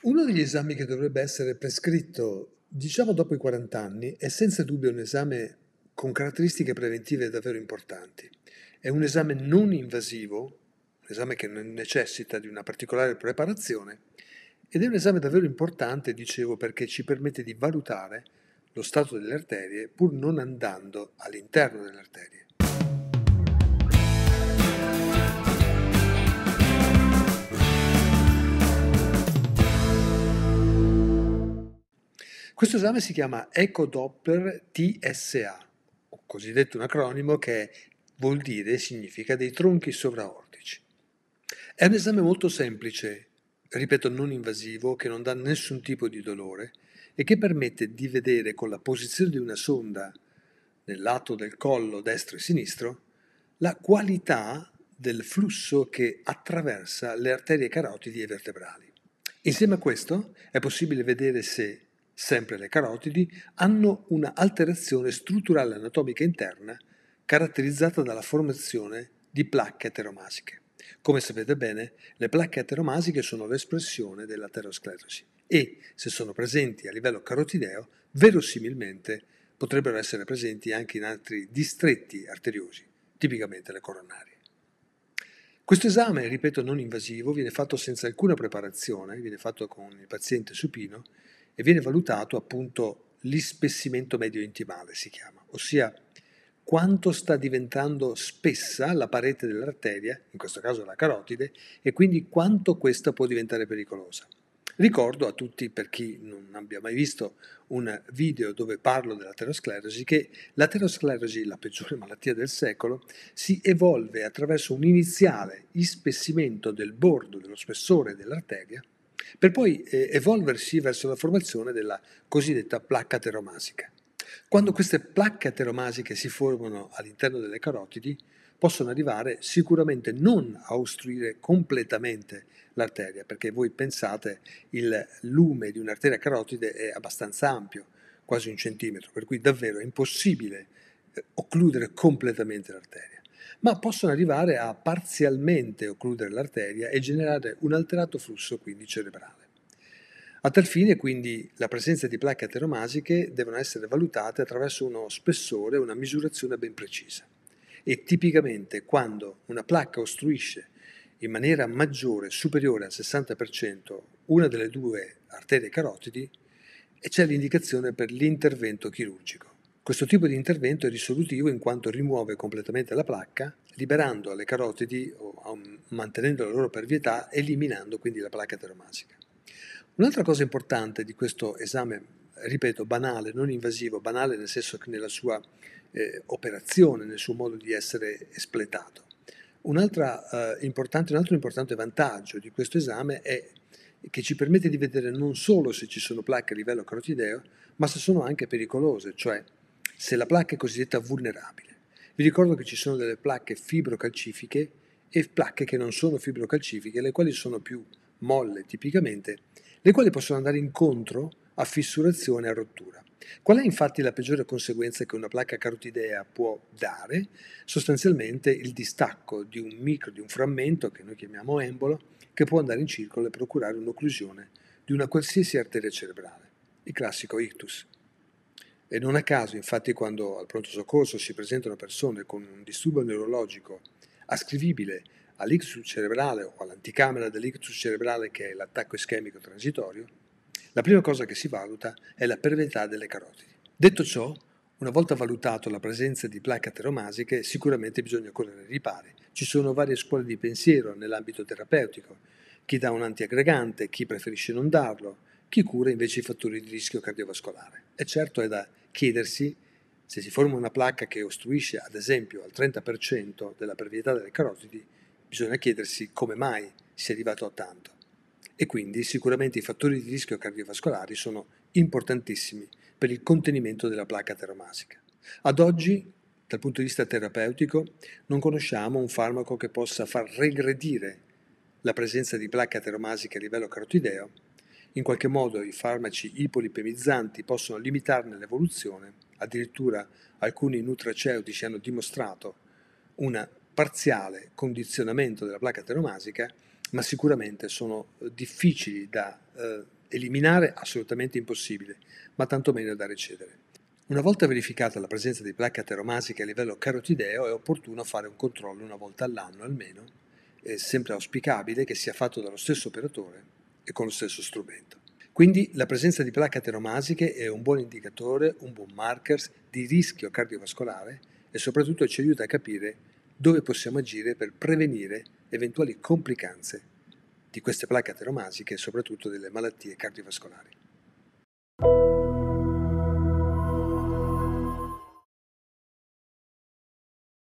Uno degli esami che dovrebbe essere prescritto, diciamo dopo i 40 anni, è senza dubbio un esame con caratteristiche preventive davvero importanti. È un esame non invasivo, un esame che non necessita di una particolare preparazione, ed è un esame davvero importante, dicevo, perché ci permette di valutare lo stato delle arterie pur non andando all'interno delle arterie. Questo esame si chiama Doppler TSA, un cosiddetto un acronimo che vuol dire e significa dei tronchi sovraortici. È un esame molto semplice, ripeto non invasivo, che non dà nessun tipo di dolore e che permette di vedere con la posizione di una sonda nel lato del collo destro e sinistro la qualità del flusso che attraversa le arterie carotidi e vertebrali. Insieme a questo è possibile vedere se sempre le carotidi, hanno una alterazione strutturale anatomica interna caratterizzata dalla formazione di placche ateromasiche. Come sapete bene, le placche ateromasiche sono l'espressione dell'aterosclerosi e, se sono presenti a livello carotideo, verosimilmente potrebbero essere presenti anche in altri distretti arteriosi, tipicamente le coronarie. Questo esame, ripeto, non invasivo, viene fatto senza alcuna preparazione, viene fatto con il paziente supino e viene valutato appunto l'ispessimento medio intimale, si chiama, ossia quanto sta diventando spessa la parete dell'arteria, in questo caso la carotide, e quindi quanto questa può diventare pericolosa. Ricordo a tutti, per chi non abbia mai visto un video dove parlo dell'aterosclerosi, che l'aterosclerosi, la peggiore malattia del secolo, si evolve attraverso un iniziale ispessimento del bordo, dello spessore dell'arteria, per poi eh, evolversi verso la formazione della cosiddetta placca teromasica. Quando queste placche ateromasiche si formano all'interno delle carotidi, possono arrivare sicuramente non a ostruire completamente l'arteria, perché voi pensate il lume di un'arteria carotide è abbastanza ampio, quasi un centimetro, per cui davvero è impossibile eh, occludere completamente l'arteria ma possono arrivare a parzialmente occludere l'arteria e generare un alterato flusso quindi cerebrale. A tal fine, quindi, la presenza di placche ateromasiche devono essere valutate attraverso uno spessore, una misurazione ben precisa. E tipicamente quando una placca ostruisce in maniera maggiore, superiore al 60%, una delle due arterie carotidi, c'è l'indicazione per l'intervento chirurgico. Questo tipo di intervento è risolutivo in quanto rimuove completamente la placca, liberando le carotidi o um, mantenendo la loro pervietà, eliminando quindi la placca teromasica. Un'altra cosa importante di questo esame, ripeto, banale, non invasivo, banale nel senso che nella sua eh, operazione, nel suo modo di essere espletato. Un, eh, un altro importante vantaggio di questo esame è che ci permette di vedere non solo se ci sono placche a livello carotideo, ma se sono anche pericolose, cioè se la placca è cosiddetta vulnerabile. Vi ricordo che ci sono delle placche fibrocalcifiche e placche che non sono fibrocalcifiche, le quali sono più molle tipicamente, le quali possono andare incontro a fissurazione e a rottura. Qual è infatti la peggiore conseguenza che una placca carotidea può dare? Sostanzialmente il distacco di un micro, di un frammento che noi chiamiamo embolo, che può andare in circolo e procurare un'occlusione di una qualsiasi arteria cerebrale, il classico ictus. E non a caso, infatti, quando al pronto soccorso si presentano persone con un disturbo neurologico ascrivibile all'ictus cerebrale o all'anticamera dell'ictus cerebrale che è l'attacco ischemico transitorio, la prima cosa che si valuta è la pervità delle carotidi. Detto ciò, una volta valutato la presenza di placche ateromasiche, sicuramente bisogna correre ai ripari. Ci sono varie scuole di pensiero nell'ambito terapeutico, chi dà un antiaggregante, chi preferisce non darlo, chi cura invece i fattori di rischio cardiovascolare. E certo è da chiedersi se si forma una placca che ostruisce ad esempio al 30% della pervietà delle carotidi, bisogna chiedersi come mai si è arrivato a tanto. E quindi sicuramente i fattori di rischio cardiovascolari sono importantissimi per il contenimento della placca teromasica. Ad oggi, dal punto di vista terapeutico, non conosciamo un farmaco che possa far regredire la presenza di placca teromasica a livello carotideo in qualche modo i farmaci ipolipemizzanti possono limitarne l'evoluzione, addirittura alcuni nutraceutici hanno dimostrato un parziale condizionamento della placca teromasica, ma sicuramente sono eh, difficili da eh, eliminare, assolutamente impossibile, ma tantomeno da recedere. Una volta verificata la presenza di placca teromasica a livello carotideo è opportuno fare un controllo una volta all'anno almeno, è sempre auspicabile che sia fatto dallo stesso operatore e con lo stesso strumento. Quindi la presenza di placche ateromasiche è un buon indicatore, un buon marker di rischio cardiovascolare e soprattutto ci aiuta a capire dove possiamo agire per prevenire eventuali complicanze di queste placche ateromasiche e soprattutto delle malattie cardiovascolari.